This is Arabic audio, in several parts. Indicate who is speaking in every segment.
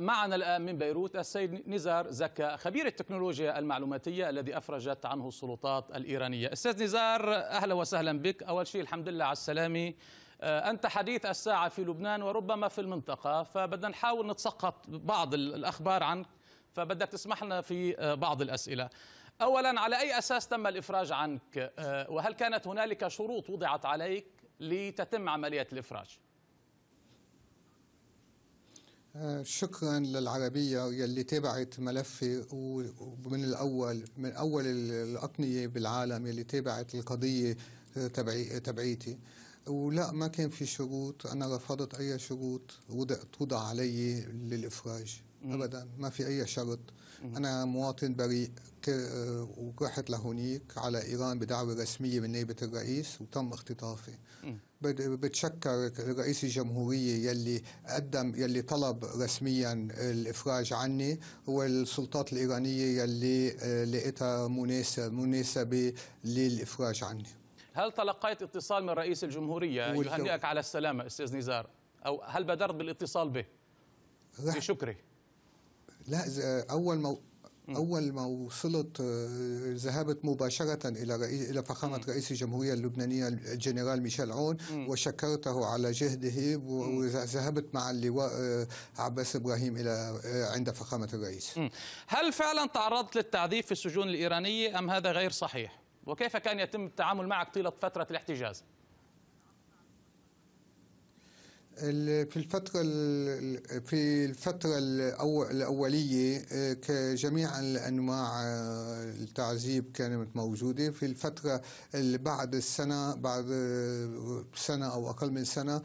Speaker 1: معنا الآن من بيروت السيد نزار زكا خبير التكنولوجيا المعلوماتية الذي أفرجت عنه السلطات الإيرانية أستاذ نزار أهلا وسهلا بك أول شيء الحمد لله على السلامة آه، أنت حديث الساعة في لبنان وربما في المنطقة فبدنا نحاول نتسقط بعض الأخبار عنك فبدك تسمح لنا في آه، بعض الأسئلة أولا على أي أساس تم الإفراج عنك آه، وهل كانت هنالك شروط وضعت عليك لتتم عملية الإفراج؟
Speaker 2: آه، شكرا للعربية يلي تابعت ملفي ومن الأول من أول الأقنية بالعالم يلي تابعت القضية آه، تبعي تبعيتي ولا ما كان في شروط أنا رفضت أي شروط توضع علي للإفراج أبدا ما في أي شرط أنا مواطن بريء آه، ورحت لهونيك على إيران بدعوة رسمية من نائبة الرئيس وتم اختطافي بتشكر رئيس الجمهورية يلي قدم يلي طلب رسميا الإفراج عني والسلطات الإيرانية يلي آه، لقيتها مناسبة مناسبة للإفراج عني
Speaker 1: هل تلقيت اتصال من رئيس الجمهورية يهنئك على السلامة أستاذ نزار أو هل بدرت بالاتصال به؟ بشكري
Speaker 2: لا أول ما أول ما وصلت آه، ذهبت مباشرة إلى رئيس إلى فخامة رئيس الجمهورية اللبنانية الجنرال ميشيل عون وشكرته على جهده وذهبت مع اللواء آه، عباس إبراهيم إلى آه، عند فخامة الرئيس
Speaker 1: هل فعلا تعرضت للتعذيب في السجون الإيرانية أم هذا غير صحيح؟ وكيف كان يتم التعامل معك طيلة فترة الاحتجاز؟
Speaker 2: في الفترة في الفترة الأولية آه، كجميع الأنواع آه، التعذيب كانت موجودة في الفترة اللي بعد السنة بعد آه، سنة أو أقل من سنة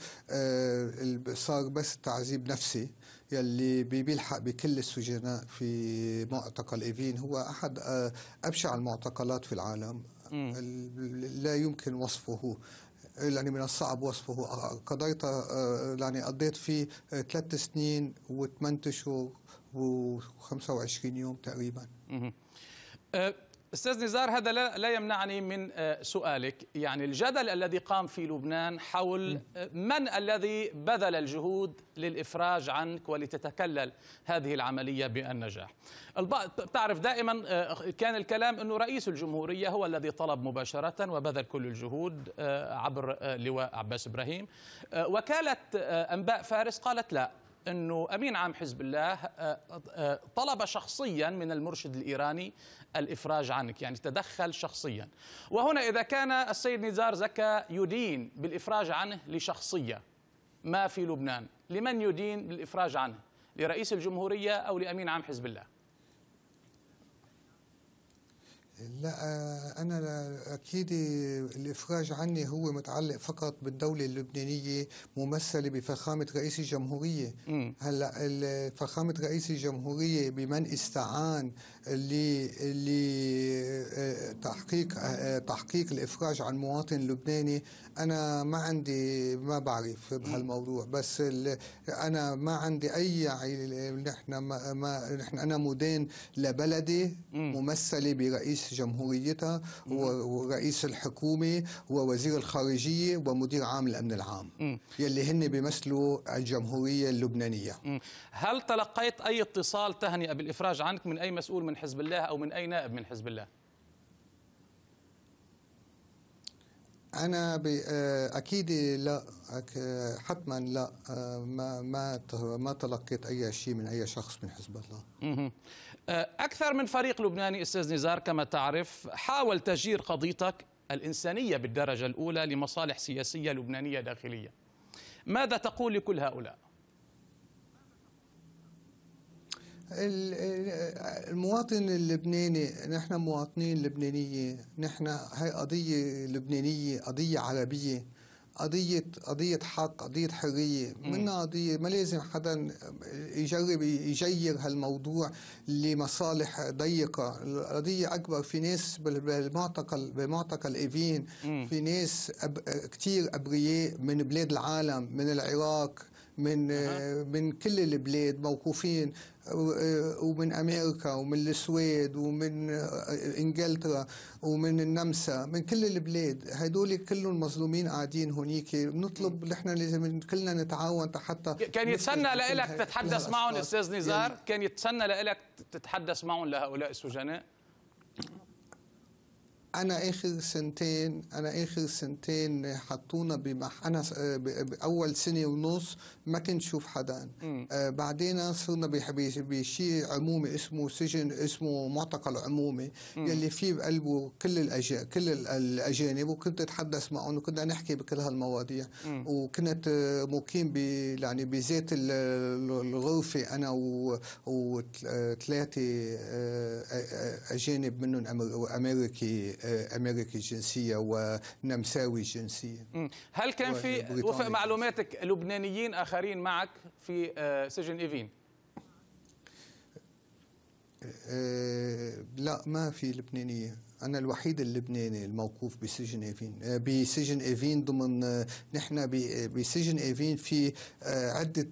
Speaker 2: صار بس تعذيب نفسي يلي بيلحق بكل السجناء في معتقل إيفين هو أحد أبشع المعتقلات في العالم لا يمكن وصفه يعني من الصعب وصفه أه، قضيت أه، يعني قضيت فيه أه، ثلاث سنين وثمان اشهر و25 يوم تقريبا
Speaker 1: استاذ نزار هذا لا, يمنعني من آه، سؤالك يعني الجدل الذي قام في لبنان حول آه، من الذي بذل الجهود للإفراج عنك ولتتكلل هذه العملية بالنجاح تعرف دائما آه، كان الكلام أنه رئيس الجمهورية هو الذي طلب مباشرة وبذل كل الجهود عبر لواء عباس إبراهيم وكالة أنباء فارس قالت لا انه امين عام حزب الله آه، آه، طلب شخصيا من المرشد الايراني الافراج عنك يعني تدخل شخصيا وهنا اذا كان السيد نزار زكا يدين بالافراج عنه لشخصيه ما في لبنان لمن يدين بالافراج عنه لرئيس الجمهوريه او لامين عام حزب الله
Speaker 2: لا أنا أكيد الإفراج عني هو متعلق فقط بالدولة اللبنانية ممثلة بفخامة رئيس الجمهورية هلا فخامة رئيس الجمهورية بمن استعان لتحقيق تحقيق الإفراج عن مواطن لبناني أنا ما عندي ما بعرف بهالموضوع بس أنا ما عندي أي يعني نحن ما نحن أنا مدين لبلدي ممثلة برئيس رئيس جمهوريتها ورئيس الحكومة ووزير الخارجية ومدير عام الأمن العام م. يلي هن بيمثلوا الجمهورية اللبنانية
Speaker 1: م. هل تلقيت أي اتصال تهنئة بالإفراج عنك من أي مسؤول من حزب الله أو من أي نائب من حزب الله؟
Speaker 2: انا آه، اكيد لا حتما لا آه، ما ما ما تلقيت اي شيء من اي شخص من حزب الله
Speaker 1: آه، أكثر من فريق لبناني أستاذ نزار كما تعرف حاول تجير قضيتك الإنسانية بالدرجة الأولى لمصالح سياسية لبنانية داخلية ماذا تقول لكل هؤلاء؟
Speaker 2: المواطن اللبناني نحن مواطنين لبنانية نحن هاي قضية لبنانية قضية عربية قضية قضية حق قضية حرية منها قضية ما لازم حدا يجرب يجير هالموضوع لمصالح ضيقة القضية أكبر في ناس بالمعتقل بمعتقل إيفين في ناس كتير أبرياء من بلاد العالم من العراق من أه. من كل البلاد موقوفين ومن امريكا ومن السويد ومن انجلترا ومن النمسا من كل البلاد هدول كلهم مظلومين قاعدين هونيك بنطلب نحن لازم كلنا نتعاون حتى كان يتسنى لك تتحدث معهم
Speaker 1: استاذ نزار يعني كان يتسنى لك تتحدث معهم لهؤلاء السجناء
Speaker 2: انا اخر سنتين انا اخر سنتين حطونا بمح انا آه، اول سنه ونص ما كنت شوف حدا آه بعدين صرنا بشيء عمومي اسمه سجن اسمه معتقل عمومي يلي فيه بقلبه كل الأجا كل الاجانب وكنت اتحدث معهم وكنا نحكي بكل هالمواضيع مم. وكنت مقيم ب يعني بذات الغرفه انا وثلاثه آه، آه، اجانب منهم امريكي امريكي جنسيه ونمساوي جنسيه هل كان في وفق
Speaker 1: معلوماتك لبنانيين اخرين معك في آه، سجن ايفين
Speaker 2: آه، لا ما في لبنانيه أنا الوحيد اللبناني الموقوف بسجن إيفين آه، بسجن إيفين ضمن آه، نحن آه، بسجن إيفين في عدة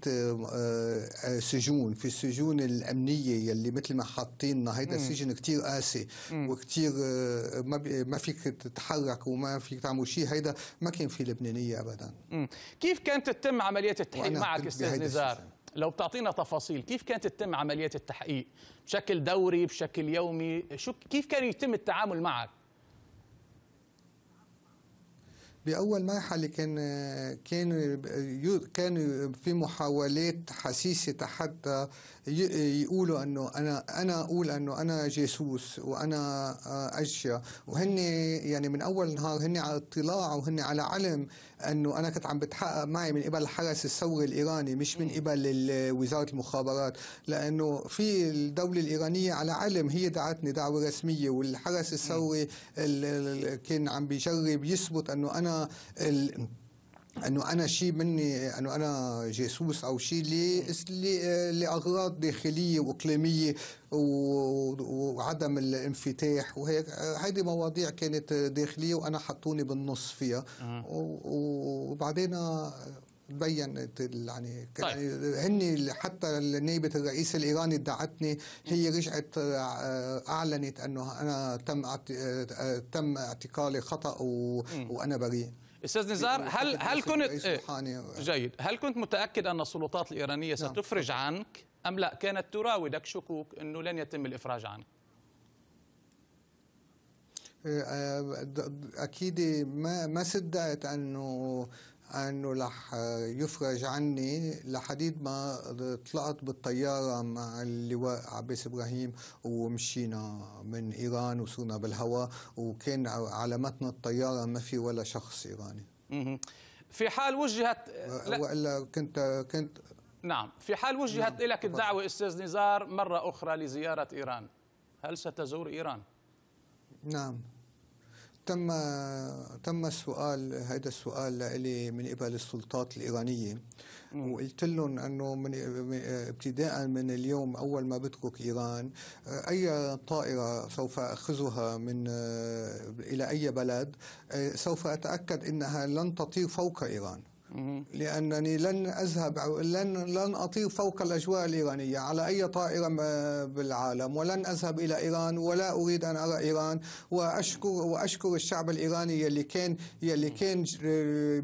Speaker 2: سجون في السجون الأمنية يلي مثل ما حاطيننا هيدا سجن كتير قاسي وكتير ما فيك تتحرك وما فيك تعمل شيء هيدا ما كان في لبنانية أبدا
Speaker 1: كيف كانت تتم عملية التحقيق معك أستاذ نزار؟ السجن. لو بتعطينا تفاصيل كيف كانت تتم عمليات التحقيق بشكل دوري بشكل يومي شو كيف كان يتم التعامل معك
Speaker 2: بأول مرحلة كان كان كان في محاولات حسيسة حتى يقولوا انه انا انا اقول انه انا جاسوس وانا آه، اشياء وهن يعني من اول نهار هن على اطلاع وهن على علم انه انا كنت عم بتحقق معي من قبل الحرس الثوري الايراني مش من قبل وزاره المخابرات لانه في الدوله الايرانيه على علم هي دعتني دعوه رسميه والحرس الثوري كان عم بيجرب يثبت انه انا ال... انه انا شيء مني انه انا جاسوس او شيء لاغراض داخليه واقليميه وعدم الانفتاح وهيك هيدي مواضيع كانت داخليه وانا حطوني بالنص فيها وبعدين بينت يعني طيب. هن حتى نيبه الرئيس الايراني دعتني هي رجعت آه، اعلنت انه انا تم آه، تم اعتقالي خطا وانا بريء
Speaker 1: استاذ نزار هل هل كنت إيه؟ جيد هل كنت متاكد ان السلطات الايرانيه نعم. ستفرج عنك ام لا كانت تراودك شكوك انه لن يتم الافراج عنك
Speaker 2: آه، اكيد ما ما صدقت انه انه رح يفرج عني لحديد ما طلعت بالطياره مع اللواء عباس ابراهيم ومشينا من ايران وصرنا بالهواء وكان على الطياره ما في ولا شخص ايراني
Speaker 1: في حال وجهت
Speaker 2: والا كنت كنت
Speaker 1: نعم في حال وجهت نعم. لك الدعوه استاذ نزار مره اخرى لزياره ايران هل ستزور ايران
Speaker 2: نعم تم تم السؤال هذا السؤال لي من قبل السلطات الايرانيه وقلت لهم انه من ابتداء من اليوم اول ما بترك ايران اي طائره سوف اخذها من الى اي بلد سوف اتاكد انها لن تطير فوق ايران لأنني لن أذهب أو لن لن أطير فوق الأجواء الإيرانية على أي طائرة بالعالم ولن أذهب إلى إيران ولا أريد أن أرى إيران وأشكر وأشكر الشعب الإيراني يلي كان يلي كان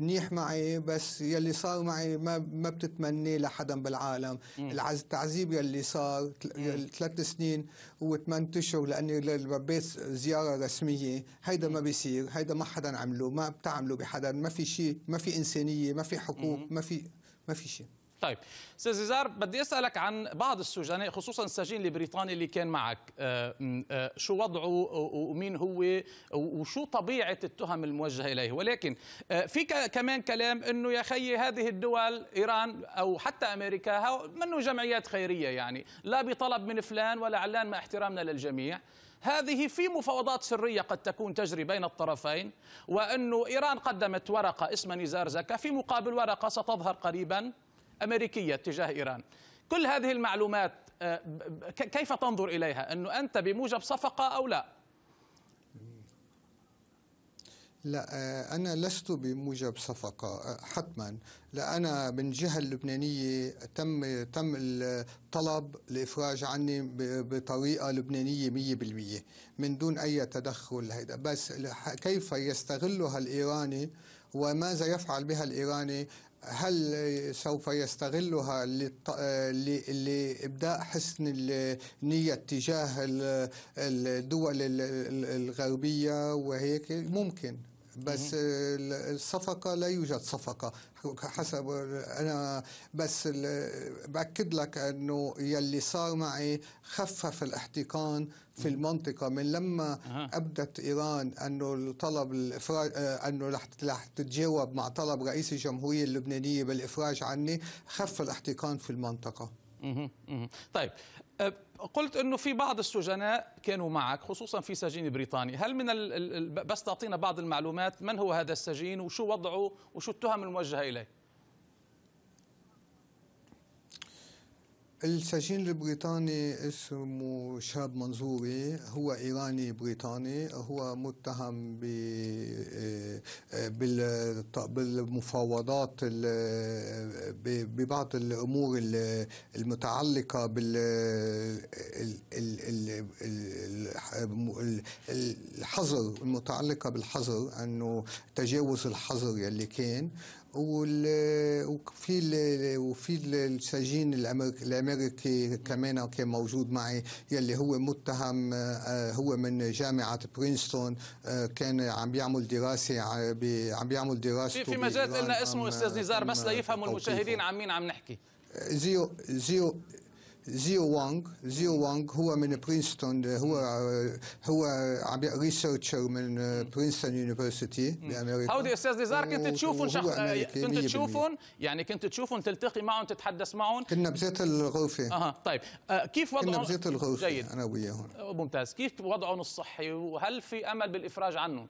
Speaker 2: منيح معي بس يلي صار معي ما ما بتتمني لحدا بالعالم التعذيب يلي صار ثلاث سنين وثمان أشهر لأني لبيت زيارة رسمية هيدا ما بيصير هيدا ما حدا عمله ما بتعمله بحدا ما في شيء ما في إنسانية ما في حقوق ما في ما في شيء
Speaker 1: طيب استاذ نزار بدي اسالك عن بعض السجناء خصوصا السجين البريطاني اللي كان معك آه، آه، شو وضعه ومين هو وشو طبيعه التهم الموجهه اليه ولكن آه، في كمان كلام انه يا خيي هذه الدول ايران او حتى امريكا منه جمعيات خيريه يعني لا بطلب من فلان ولا علان مع احترامنا للجميع هذه في مفاوضات سرية قد تكون تجري بين الطرفين وأن إيران قدمت ورقة اسمها نزار زكا في مقابل ورقة ستظهر قريبا أمريكية تجاه إيران كل هذه المعلومات آه، كيف تنظر إليها أنه أنت بموجب صفقة أو لا
Speaker 2: لا آه، أنا لست بموجب صفقة آه، حتما لا أنا من جهة اللبنانية تم تم الطلب الإفراج عني بطريقة لبنانية 100% من دون أي تدخل هيدا بس كيف يستغلها الإيراني وماذا يفعل بها الإيراني هل سوف يستغلها لإبداء حسن النية تجاه الدول الغربية وهيك ممكن بس الصفقة لا يوجد صفقة حسب أنا بس بأكد لك أنه يلي صار معي خفف الاحتقان في المنطقة من لما أبدت إيران أنه الطلب الإفراج أنه رح تتجاوب مع طلب رئيس الجمهورية اللبنانية بالإفراج عني خف الاحتقان في المنطقة
Speaker 1: طيب قلت انه في بعض السجناء كانوا معك خصوصا في سجين بريطاني هل من بس تعطينا بعض المعلومات من هو هذا السجين وشو وضعه وشو التهم الموجهه اليه
Speaker 2: السجين البريطاني اسمه شاب منظوري هو ايراني بريطاني هو متهم ب اه، اه، بالمفاوضات ببعض الامور المتعلقه بالحظر المتعلقه بالحظر انه تجاوز الحظر يلي كان وفي وفي السجين الامريكي كمان كان موجود معي يلي هو متهم آه، هو من جامعه برينستون آه، كان عم بيعمل دراسه عم بيعمل دراسه في في مجال لنا اسمه استاذ نزار بس ليفهموا المشاهدين
Speaker 1: عن مين عم نحكي
Speaker 2: زيو زيو زيو وانغ زيو وانغ هو من برينستون هو هو ريسيرشر من برينستون يونيفرسيتي بامريكا هودي استاذ نزار كنت تشوفهم شخص كنت تشوفهم
Speaker 1: يعني كنت تشوفهم تلتقي معهم تتحدث معهم كنا بزيت
Speaker 2: الغرفه
Speaker 1: اها طيب كيف وضعهم كنا بزيت الغرفه جيد. انا وياهم ممتاز كيف وضعهم الصحي وهل في امل بالافراج عنهم؟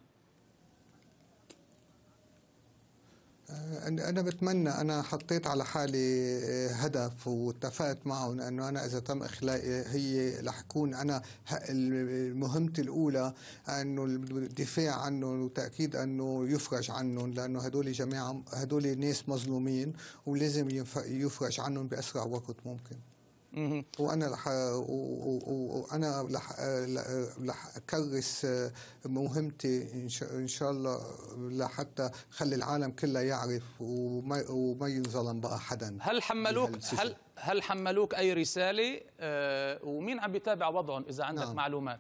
Speaker 2: أنا بتمنى أنا حطيت على حالي آه، هدف واتفقت معهم أنه أنا إذا تم إخلائي هي رح أكون أنا مهمتي الأولى أنه الدفاع عنهم وتأكيد أنه يفرج عنهم لأنه هدول جماعة هدول ناس مظلومين ولازم يفرج عنهم بأسرع وقت ممكن وانا رح وانا رح رح اكرس مهمتي ان شاء الله لحتى خلي العالم كله يعرف وما وما ينظلم بقى حدا هل حملوك
Speaker 1: هل هل حملوك اي رساله آه، ومين عم بيتابع وضعهم اذا عندك نعم. معلومات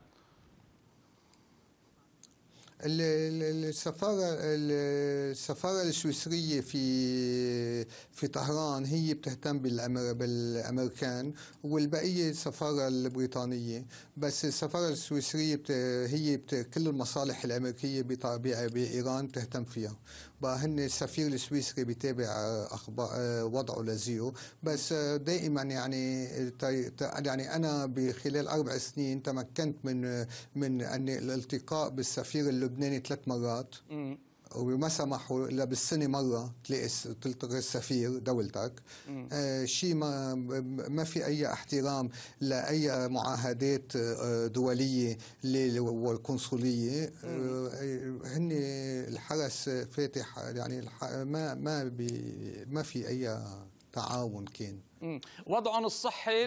Speaker 2: السفارة السفارة السويسرية في في طهران هي بتهتم بالامريكان والبقية السفارة البريطانية بس السفارة السويسرية هي كل المصالح الامريكية بايران بتهتم فيها بقى هن السفير السويسري بيتابع آه، اخبار آه، وضعه لزيو بس آه، دائما يعني يعني انا بخلال اربع سنين تمكنت من من الالتقاء بالسفير اللبناني ثلاث مرات وما سمحوا الا بالسنه مره تلاقي تلتقي السفير دولتك آه شيء ما ما في اي احترام لاي معاهدات آه، دوليه والقنصليه آه هن الحرس فاتح يعني ما ما ما في اي تعاون كان
Speaker 1: وضعهم الصحي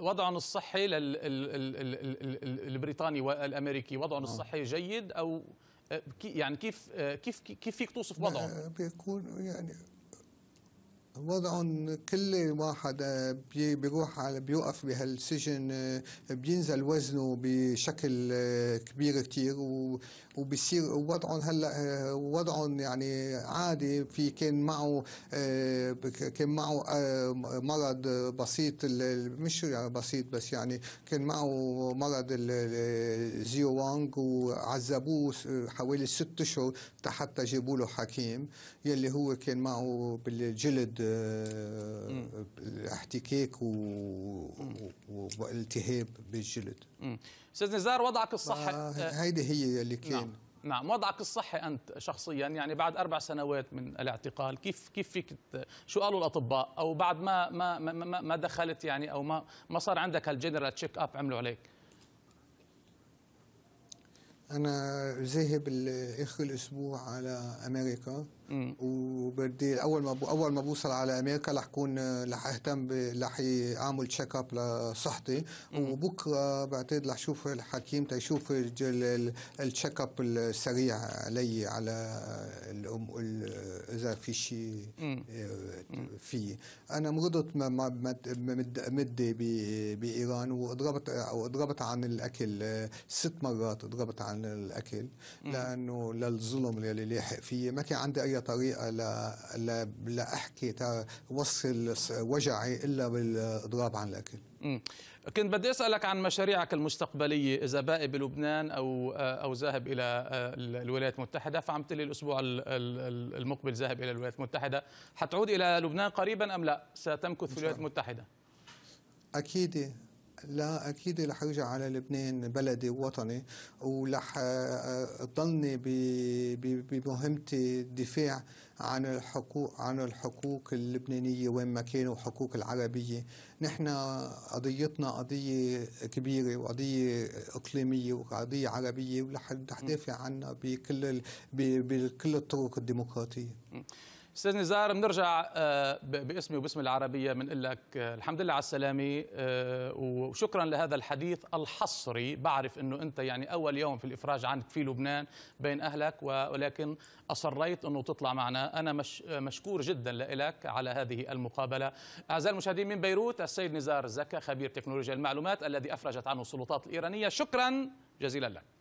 Speaker 1: وضعهم الصحي البريطاني والامريكي وضعهم آه. الصحي جيد او آه، يعني كيف آه، كيف كيف فيك توصف وضعه؟
Speaker 2: بيكون يعني وضعهم كل واحد بي بيروح على بيوقف بهالسجن بينزل وزنه بشكل كبير كتير وبصير وضعهم هلا وضعهم يعني عادي في كان معه آه، كان معه آه، مرض بسيط مش يعني بسيط بس يعني كان معه مرض زيو وانغ وعذبوه حوالي ست اشهر حتى جابوا له حكيم يلي هو كان معه بالجلد آه، احتكاك والتهاب بالجلد
Speaker 1: استاذ نزار وضعك الصحي آه، هيدي
Speaker 2: هي اللي نعم. كان نعم.
Speaker 1: نعم وضعك الصحي انت شخصيا يعني بعد اربع سنوات من الاعتقال كيف كيف فيك شو قالوا الاطباء او بعد ما ما ما, ما دخلت يعني او ما ما صار عندك الجنرال تشيك اب عملوا عليك
Speaker 2: انا ذاهب اخر الاسبوع على امريكا وبدي اول ما اول ما بوصل على امريكا رح كون رح اهتم رح اعمل تشيك اب لصحتي وبكره بعتقد رح اشوف الحكيم تيشوف التشيك اب السريع علي على الام اذا في شيء آه، في انا مرضت مدة بايران واضربت اضربت عن الاكل آه، ست مرات اضربت عن الاكل لانه للظلم اللي لاحق فيه ما كان عندي اي طريقه لا لا, لا احكي وصل وجعي الا بالاضراب عن الاكل مم.
Speaker 1: كنت بدي اسالك عن مشاريعك المستقبليه اذا باقي بلبنان او او ذاهب الى آه، الولايات المتحده فعم تقول الاسبوع المقبل ذاهب الى الولايات المتحده حتعود الى لبنان قريبا ام لا ستمكث في الولايات المتحده
Speaker 2: اكيد لا اكيد رح ارجع على لبنان بلدي ووطني ورح آه، آه، ضلني بمهمتي الدفاع عن الحقوق عن الحقوق اللبنانيه وين ما كانوا وحقوق العربيه نحن قضيتنا قضيه كبيره وقضيه اقليميه وقضيه عربيه ورح دافع عنها بكل بكل الطرق الديمقراطيه استاذ نزار
Speaker 1: بنرجع آه، باسمي وباسم العربيه بنقول لك آه، الحمد لله على السلامه آه، وشكرا لهذا الحديث الحصري بعرف انه انت يعني اول يوم في الافراج عنك في لبنان بين اهلك ولكن اصريت انه تطلع معنا انا مش مشكور جدا لك على هذه المقابله اعزائي المشاهدين من بيروت السيد نزار زكا خبير تكنولوجيا المعلومات الذي افرجت عنه السلطات الايرانيه شكرا جزيلا لك